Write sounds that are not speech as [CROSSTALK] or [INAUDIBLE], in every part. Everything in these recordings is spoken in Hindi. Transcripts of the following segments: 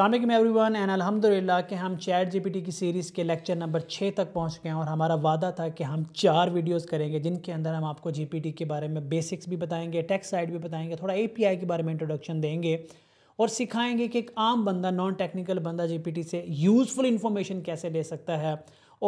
असलम एवरी वन एन अलहमदिल्ला के हम चैट जीपीटी की सीरीज़ के लेक्चर नंबर छः तक पहुंच गए हैं और हमारा वादा था कि हम चार वीडियोस करेंगे जिनके अंदर हम आपको जीपीटी के बारे में बेसिक्स भी बताएंगे टेक्स साइड भी बताएंगे थोड़ा एपीआई के बारे में इंट्रोडक्शन देंगे और सिखाएंगे कि एक आम बंदा नॉन टेक्निकल बंदा टी से यूज़फुल इन्फॉर्मेशन कैसे ले सकता है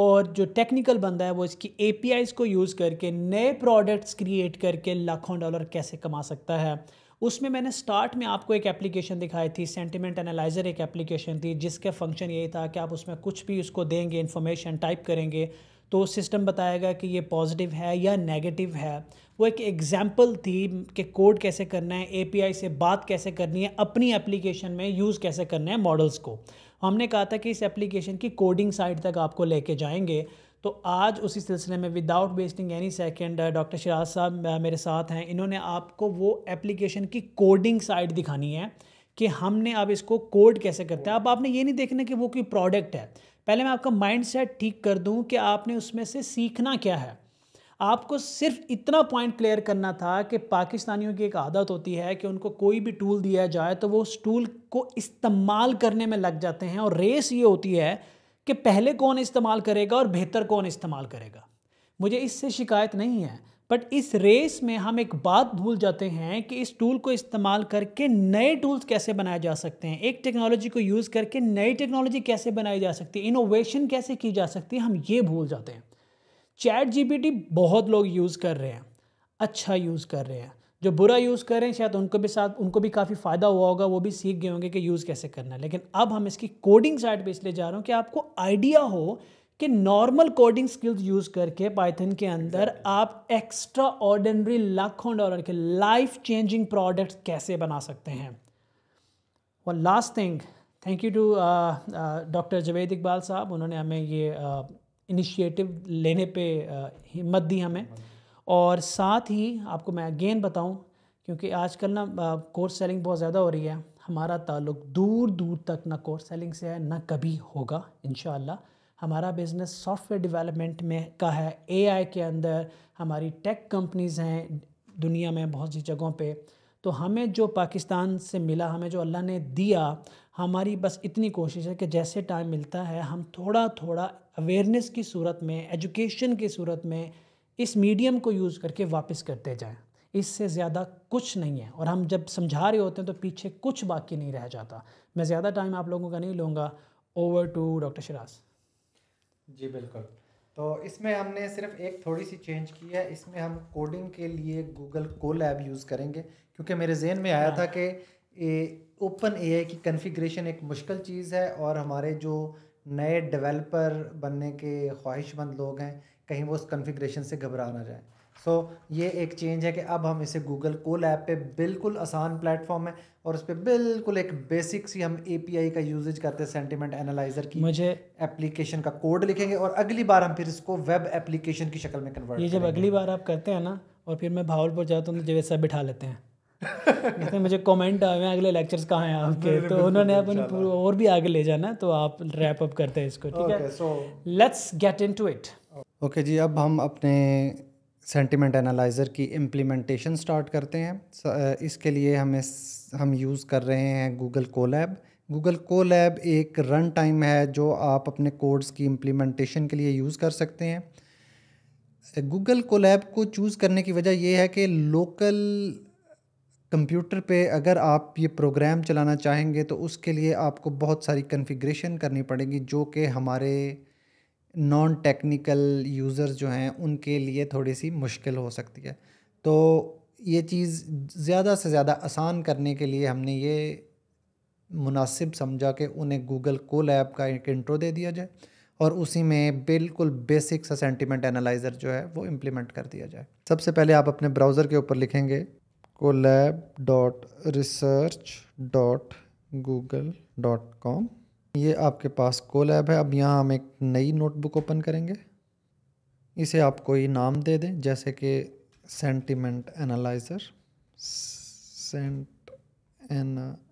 और जो टेक्निकल बंदा है वो इसकी ए को यूज़ करके नए प्रोडक्ट्स क्रिएट करके लाखों डॉलर कैसे कमा सकता है उसमें मैंने स्टार्ट में आपको एक एप्लीकेशन दिखाई थी सेंटिमेंट एनालाइज़र एक एप्लीकेशन थी जिसका फंक्शन यही था कि आप उसमें कुछ भी उसको देंगे इन्फॉर्मेशन टाइप करेंगे तो सिस्टम बताएगा कि ये पॉजिटिव है या नेगेटिव है वो एक एग्जाम्पल थी कि कोड कैसे करना है एपीआई से बात कैसे करनी है अपनी एप्लीकेशन में यूज़ कैसे करना है मॉडल्स को हमने कहा था कि इस एप्लीकेशन की कोडिंग साइड तक आपको लेके जाएंगे तो आज उसी सिलसिले में without wasting any second doctor Shiraz साहब uh, मेरे साथ हैं इन्होंने आपको वो एप्लीकेशन की कोडिंग साइड दिखानी है कि हमने अब इसको कोड कैसे करते हैं अब आपने ये नहीं देखना कि वो कोई प्रोडक्ट है पहले मैं आपका माइंड सेट ठीक कर दूँ कि आपने उसमें से सीखना क्या है आपको सिर्फ इतना पॉइंट क्लियर करना था कि पाकिस्तानियों की एक आदत होती है कि उनको कोई भी टूल दिया जाए तो वो उस टूल को इस्तेमाल करने में लग जाते हैं और रेस ये होती है कि पहले कौन इस्तेमाल करेगा और बेहतर कौन इस्तेमाल करेगा मुझे इससे शिकायत नहीं है बट इस रेस में हम एक बात भूल जाते हैं कि इस टूल को इस्तेमाल करके नए टूल्स कैसे बनाए जा सकते हैं एक टेक्नोलॉजी को यूज़ करके नई टेक्नोलॉजी कैसे बनाई जा सकती है इनोवेशन कैसे की जा सकती है हम ये भूल जाते हैं चैट जीपीटी बहुत लोग यूज़ कर रहे हैं अच्छा यूज़ कर रहे हैं जो बुरा यूज़ करें शायद उनको भी साथ उनको भी काफ़ी फ़ायदा हुआ होगा वो भी सीख गए होंगे कि यूज़ कैसे करना है लेकिन अब हम इसकी कोडिंग साइड पे इसलिए जा रहा हूँ कि आपको आइडिया हो कि नॉर्मल कोडिंग स्किल्स यूज़ करके पाइथन के अंदर आप एक्स्ट्रा ऑर्डनरी लाखों डॉलर के लाइफ चेंजिंग प्रोडक्ट्स कैसे बना सकते हैं और last thing thank you to doctor Javed Iqbal साहब उन्होंने हमें ये इनिशिएटिव uh, लेने पे uh, हिम्मत दी हमें हाँ और साथ ही आपको मैं अगेन बताऊं क्योंकि आजकल ना कोर्स सेलिंग बहुत ज़्यादा हो रही है हमारा ताल्लुक दूर दूर तक ना कोर्स सेलिंग से है ना कभी होगा इन हमारा बिज़नेस सॉफ्टवेयर डेवलपमेंट में का है एआई के अंदर हमारी टेक कंपनीज़ हैं दुनिया में बहुत सी जगहों पे तो हमें जो पाकिस्तान से मिला हमें जो अल्लाह ने दिया हमारी बस इतनी कोशिश है कि जैसे टाइम मिलता है हम थोड़ा थोड़ा अवेयरनेस की सूरत में एजुकेशन की सूरत में इस मीडियम को यूज़ करके वापस करते जाएं इससे ज़्यादा कुछ नहीं है और हम जब समझा रहे होते हैं तो पीछे कुछ बाकी नहीं रह जाता मैं ज़्यादा टाइम आप लोगों का नहीं लूँगा over to doctor Shiraz ji बिल्कुल तो इसमें हमने सिर्फ एक थोड़ी सी चेंज की है इसमें हम कोडिंग के लिए गूगल को लैब यूज़ करेंगे क्योंकि मेरे जहन में आया हाँ। था कि ओपन ए आई की कन्फिग्रेशन एक मुश्किल चीज़ है और हमारे जो नए डेवलपर बनने के ख्वाहिशमंद लोग हैं कहीं वो उस कन्फिग्रेशन से घबरा ना जाए सो so, ये एक चेंज है कि अब हम इसे गूगल कोल ऐप पे बिल्कुल आसान प्लेटफॉर्म है और उस पर बिल्कुल एक बेसिक सी हम ए का यूजेज करते हैं सेंटिमेंट एनालाइजर की मुझे एप्लीकेशन का कोड लिखेंगे और अगली बार हम फिर इसको वेब एप्लीकेशन की शक्ल में कन्वर्ट ये जब अगली बार आप करते हैं ना और फिर मैं भावलपुर जाता हूँ तो जगह सब बिठा लेते हैं इसमें [LAUGHS] मुझे कमेंट आए हैं अगले लेक्चर्स कहाँ हैं आपके तो उन्होंने अपन और भी आगे ले जाना तो आप रैप अप करते हैं इसको ठीक है let's get into it okay जी अब हम अपने सेंटिमेंट एनालाइज़र की इम्प्लीमेंटेशन स्टार्ट करते हैं इसके लिए हमें हम यूज़ कर रहे हैं Google Colab Google Colab एक रन टाइम है जो आप अपने कोड्स की इम्प्लीमेंटेशन के लिए यूज़ कर सकते हैं गूगल को लैब को चूज़ करने की वजह यह है कि लोकल कंप्यूटर पे अगर आप ये प्रोग्राम चलाना चाहेंगे तो उसके लिए आपको बहुत सारी कन्फिग्रेशन करनी पड़ेगी जो कि हमारे नॉन टेक्निकल यूज़र्स जो हैं उनके लिए थोड़ी सी मुश्किल हो सकती है तो ये चीज़ ज़्यादा से ज़्यादा आसान करने के लिए हमने ये मुनासिब समझा कि उन्हें गूगल को लैब का एक इंट्रो दे दिया जाए और उसी में बिल्कुल बेसिक सा सेंटिमेंट एनालाइज़र जो है वो इम्प्लीमेंट कर दिया जाए सबसे पहले आप अपने ब्राउज़र के ऊपर लिखेंगे Colab dot research dot Google dot com ये आपके पास कोलैब है अब यहाँ हम एक नई नोटबुक ओपन करेंगे इसे आप कोई नाम दे दें जैसे कि sentiment analyser sent analyse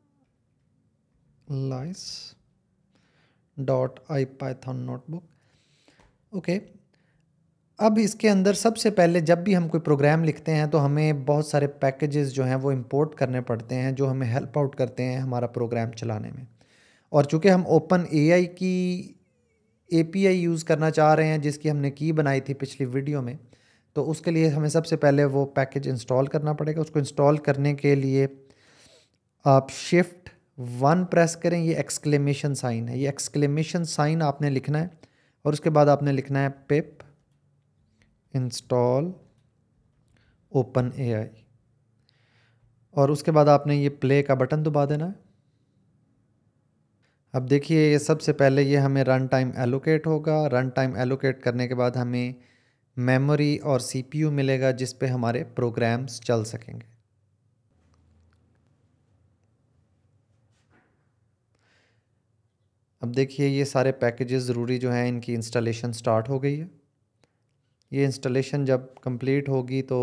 dot I Python notebook okay अब इसके अंदर सबसे पहले जब भी हम कोई प्रोग्राम लिखते हैं तो हमें बहुत सारे पैकेजेस जो हैं वो इंपोर्ट करने पड़ते हैं जो हमें हेल्प आउट करते हैं हमारा प्रोग्राम चलाने में और चूँकि हम ओपन एआई की एपीआई यूज़ करना चाह रहे हैं जिसकी हमने की बनाई थी पिछली वीडियो में तो उसके लिए हमें सबसे पहले वो पैकेज इंस्टॉल करना पड़ेगा उसको इंस्टॉल करने के लिए आप शिफ्ट वन प्रेस करें ये एक्सक्लेमेशन साइन है ये एक्सक्लेमेशन साइन आपने लिखना है और उसके बाद आपने लिखना है पिप इंस्टॉल ओपन एआई और उसके बाद आपने ये प्ले का बटन दबा देना है अब देखिए ये सबसे पहले ये हमें रन टाइम एलोकेट होगा रन टाइम एलोकेट करने के बाद हमें मेमोरी और सीपीयू मिलेगा जिस पे हमारे प्रोग्राम्स चल सकेंगे अब देखिए ये सारे पैकेजेस ज़रूरी जो हैं इनकी इंस्टॉलेशन स्टार्ट हो गई है ये इंस्टॉलेशन जब कंप्लीट होगी तो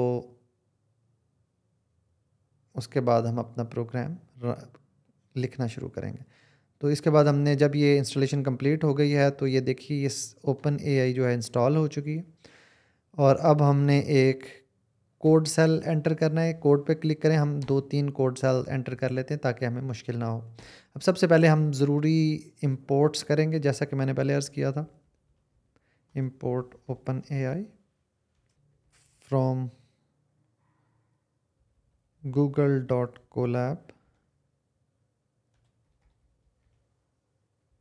उसके बाद हम अपना प्रोग्राम लिखना शुरू करेंगे तो इसके बाद हमने जब ये इंस्टॉलेशन कंप्लीट हो गई है तो ये देखिए ये ओपन एआई जो है इंस्टॉल हो चुकी है और अब हमने एक कोड सेल एंटर करना है कोड पे क्लिक करें हम दो तीन कोड सेल एंटर कर लेते हैं ताकि हमें मुश्किल ना हो अब सबसे पहले हम ज़रूरी इम्पोर्ट्स करेंगे जैसा कि मैंने पहले अर्ज़ किया था import open A I from Google dot Colab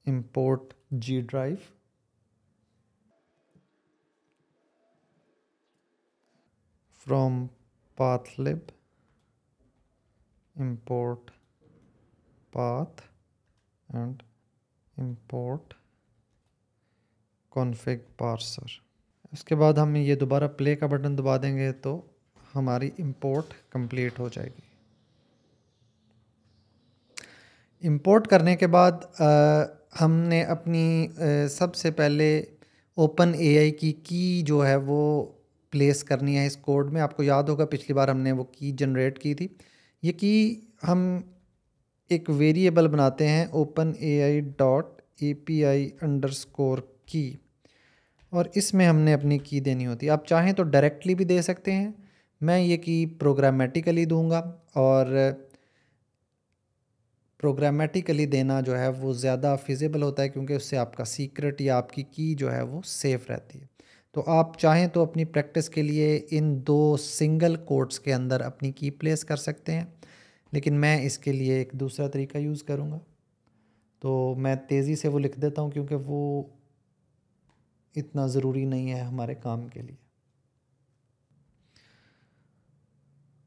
import G drive. From pathlib import path and import config parser उसके बाद हम ये दोबारा प्ले का बटन दबा देंगे तो हमारी इंपोर्ट कंप्लीट हो जाएगी इंपोर्ट करने के बाद आ, हमने अपनी आ, सबसे पहले ओपन एआई की की जो है वो प्लेस करनी है इस कोड में आपको याद होगा पिछली बार हमने वो की जनरेट की थी ये की हम एक वेरिएबल बनाते हैं open A I dot A P I underscore key और इसमें हमने अपनी की देनी होती है आप चाहें तो डायरेक्टली भी दे सकते हैं मैं ये की प्रोग्रामेटिकली दूंगा और प्रोग्रामेटिकली देना जो है वो ज़्यादा फिजिबल होता है क्योंकि उससे आपका सीक्रेट या आपकी की जो है वो सेफ़ रहती है तो आप चाहें तो अपनी प्रैक्टिस के लिए इन दो सिंगल कोड्स के अंदर अपनी की प्लेस कर सकते हैं लेकिन मैं इसके लिए एक दूसरा तरीका यूज़ करूँगा तो मैं तेज़ी से वो लिख देता हूँ क्योंकि वो इतना ज़रूरी नहीं है हमारे काम के लिए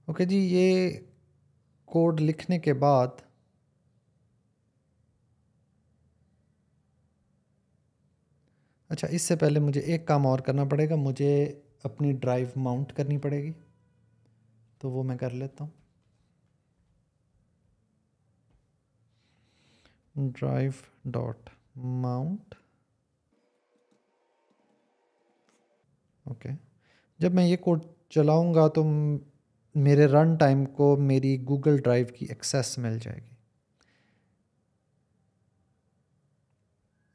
ओके जी ये कोड लिखने के बाद अच्छा इससे पहले मुझे एक काम और करना पड़ेगा मुझे अपनी ड्राइव माउंट करनी पड़ेगी तो वो मैं कर लेता हूँ ड्राइव डॉट माउंट ओके जब मैं ये कोड चलाऊँगा तो मेरे रन टाइम को मेरी गूगल ड्राइव की एक्सेस मिल जाएगी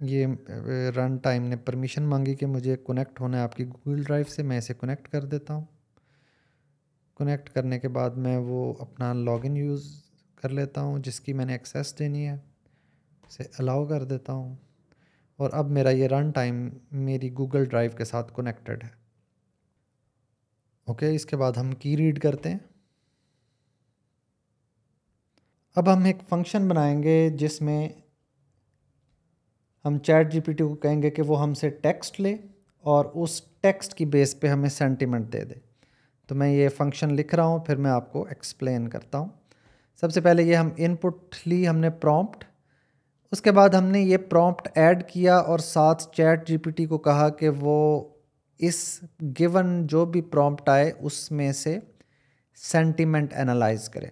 ये रन टाइम ने परमिशन मांगी कि मुझे कनेक्ट होना है आपकी गूगल ड्राइव से मैं इसे कनेक्ट कर देता हूँ कनेक्ट करने के बाद मैं वो अपना लॉगिन यूज़ कर लेता हूँ जिसकी मैंने एक्सेस देनी है उसे अलाउ कर देता हूँ और अब मेरा ये रन टाइम मेरी गूगल ड्राइव के साथ कनेक्टेड है ओके इसके बाद हम की रीड करते हैं अब हम एक फंक्शन बनाएंगे जिसमें हम चैट जी को कहेंगे कि वो हमसे टेक्स्ट ले और उस टेक्स्ट की बेस पे हमें सेंटीमेंट दे दे तो मैं ये फंक्शन लिख रहा हूँ फिर मैं आपको एक्सप्लेन करता हूँ सबसे पहले ये हम इनपुट ली हमने प्रॉम्प्ट उसके बाद हमने ये प्रॉम्प्ट ऐड किया और साथ चैट जी को कहा कि वो इस गिवन जो भी प्रॉम्प्ट आए उसमें से सेंटीमेंट एनालाइज करें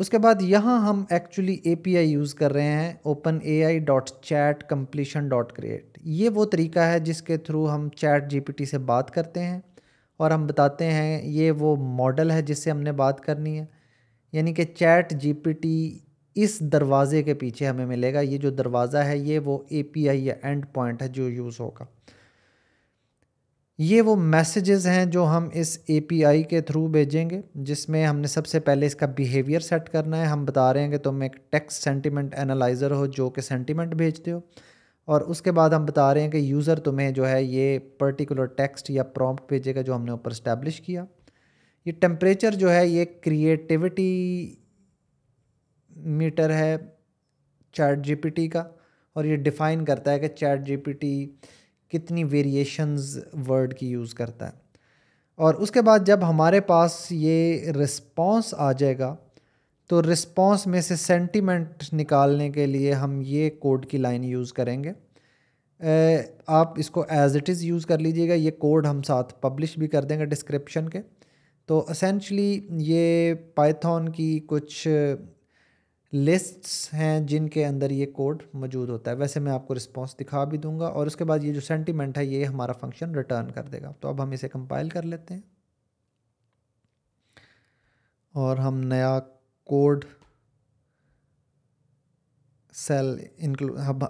उसके बाद यहाँ हम एक्चुअली ए यूज़ कर रहे हैं open A I dot chat completion dot create ये वो तरीका है जिसके थ्रू हम चैट जी से बात करते हैं और हम बताते हैं ये वो मॉडल है जिससे हमने बात करनी है यानी कि चैट जी इस दरवाज़े के पीछे हमें मिलेगा ये जो दरवाज़ा है ये वो ए या एंड पॉइंट है जो यूज़ होगा ये वो मैसेजेस हैं जो हम इस एपीआई के थ्रू भेजेंगे जिसमें हमने सबसे पहले इसका बिहेवियर सेट करना है हम बता रहे हैं कि तुम एक टेक्स्ट सेंटीमेंट एनालाइज़र हो जो कि सेंटीमेंट भेजते हो और उसके बाद हम बता रहे हैं कि यूज़र तुम्हें जो है ये पर्टिकुलर टेक्स्ट या प्रॉम्प्ट भेजेगा जो हमने ऊपर स्टैब्लिश किया ये टेम्परेचर जो है ये क्रिएटिविटी मीटर है चैट जीपीटी का और ये डिफ़ाइन करता है कि चैट जीपीटी कितनी वेरिएशंस वर्ड की यूज़ करता है और उसके बाद जब हमारे पास ये रिस्पॉन्स आ जाएगा तो रिस्पॉन्स में से सेंटीमेंट निकालने के लिए हम ये कोड की लाइन यूज़ करेंगे आप इसको एज इट इज़ यूज़ कर लीजिएगा ये कोड हम साथ पब्लिश भी कर देंगे डिस्क्रिप्शन के तो असेंशली ये पाइथन की कुछ लिस्ट्स हैं जिनके अंदर ये कोड मौजूद होता है वैसे मैं आपको रिस्पॉन्स दिखा भी दूंगा और उसके बाद ये जो सेंटीमेंट है ये हमारा फंक्शन रिटर्न कर देगा तो अब हम इसे कंपाइल कर लेते हैं और हम नया कोड सेल इंक्लूड अब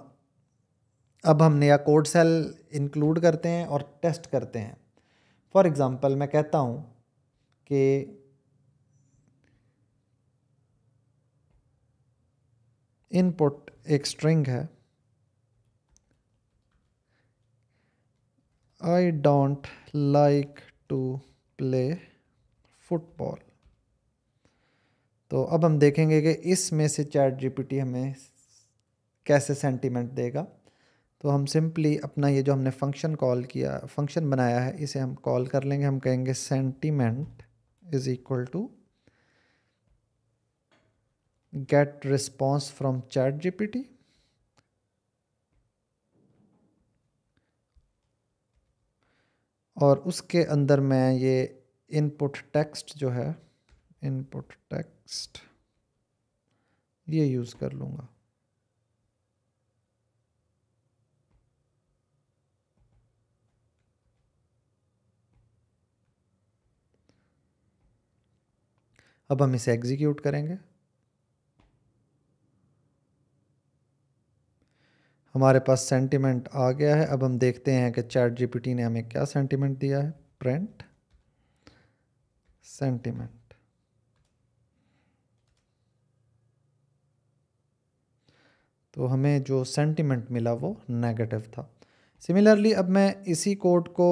अब हम नया कोड सेल इंक्लूड करते हैं और टेस्ट करते हैं फॉर एग्ज़ाम्पल मैं कहता हूँ कि इनपुट एक स्ट्रिंग है I don't like to play football तो अब हम देखेंगे कि इसमें से चैट जीपीटी हमें कैसे सेंटीमेंट देगा तो हम सिंपली अपना ये जो हमने फंक्शन कॉल किया फंक्शन बनाया है इसे हम कॉल कर लेंगे हम कहेंगे sentiment is equal to get response from chat gpt और उसके अंदर मैं ये इनपुट टेक्स्ट जो है इनपुट टेक्स्ट ये यूज़ कर लूँगा अब हम इसे एग्जीक्यूट करेंगे हमारे पास सेंटिमेंट आ गया है अब हम देखते हैं कि चैट जीपीटी ने हमें क्या सेंटिमेंट दिया है प्रिंट सेंटिमेंट तो हमें जो सेंटिमेंट मिला वो नेगेटिव था सिमिलरली अब मैं इसी कोड को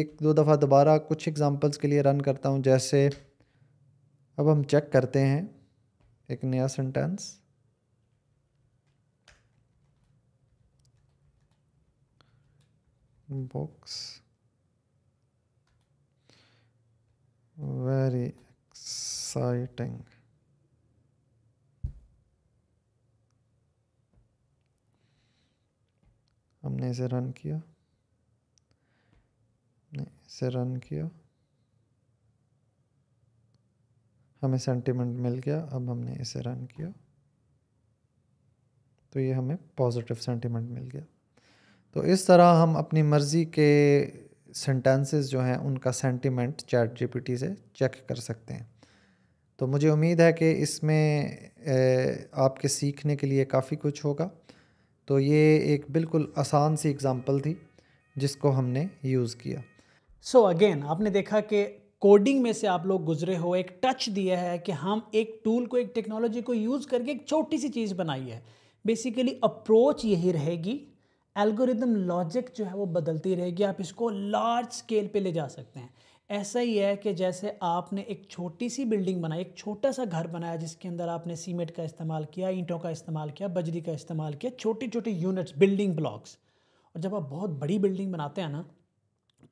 एक दो दफ़ा दोबारा कुछ एग्जांपल्स के लिए रन करता हूँ जैसे अब हम चेक करते हैं एक नया सेंटेंस box very exciting हमने इसे रन किया हमने इसे रन किया हमें सेंटिमेंट मिल गया अब हमने इसे रन किया तो ये हमें पॉजिटिव सेंटिमेंट मिल गया तो इस तरह हम अपनी मर्ज़ी के सेंटेंसेस जो हैं उनका सेंटिमेंट चैट जीपीटी से चेक कर सकते हैं तो मुझे उम्मीद है कि इसमें आपके सीखने के लिए काफ़ी कुछ होगा तो ये एक बिल्कुल आसान सी एग्ज़ाम्पल थी जिसको हमने यूज़ किया सो so अगेन आपने देखा कि कोडिंग में से आप लोग गुजरे हो एक टच दिया है कि हम एक टूल को एक टेक्नोलॉजी को यूज़ करके एक छोटी सी चीज़ बनाई है बेसिकली अप्रोच यही रहेगी एल्गोरिदम लॉजिक जो है वो बदलती रहेगी आप इसको लार्ज स्केल पे ले जा सकते हैं ऐसा ही है कि जैसे आपने एक छोटी सी बिल्डिंग बनाई एक छोटा सा घर बनाया जिसके अंदर आपने सीमेंट का इस्तेमाल किया ईंटों का इस्तेमाल किया बजरी का इस्तेमाल किया छोटी छोटी यूनिट्स बिल्डिंग ब्लॉक्स और जब आप बहुत बड़ी बिल्डिंग बनाते हैं ना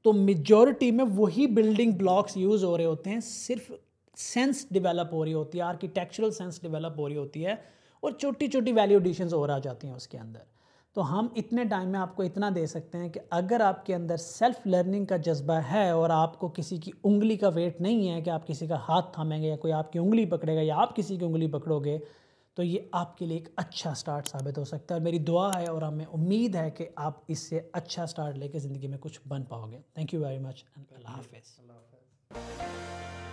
तो मेजोरिटी में वही बिल्डिंग ब्लॉक्स यूज़ हो रहे होते हैं सिर्फ सेंस डेवलप हो रही होती है आर्किटेक्चरल सेंस डेवलप हो रही होती है और छोटी छोटी वैल्यू और आ जाती हैं उसके अंदर तो हम इतने टाइम में आपको इतना दे सकते हैं कि अगर आपके अंदर सेल्फ लर्निंग का जज्बा है और आपको किसी की उंगली का वेट नहीं है कि आप किसी का हाथ थामेंगे या कोई आपकी उंगली पकड़ेगा या आप किसी की उंगली पकड़ोगे तो ये आपके लिए एक अच्छा स्टार्ट साबित हो सकता है मेरी दुआ है और हमें उम्मीद है कि आप इससे अच्छा स्टार्ट लेके ज़िंदगी में कुछ बन पाओगे thank you very much and अल्लाह हाफ़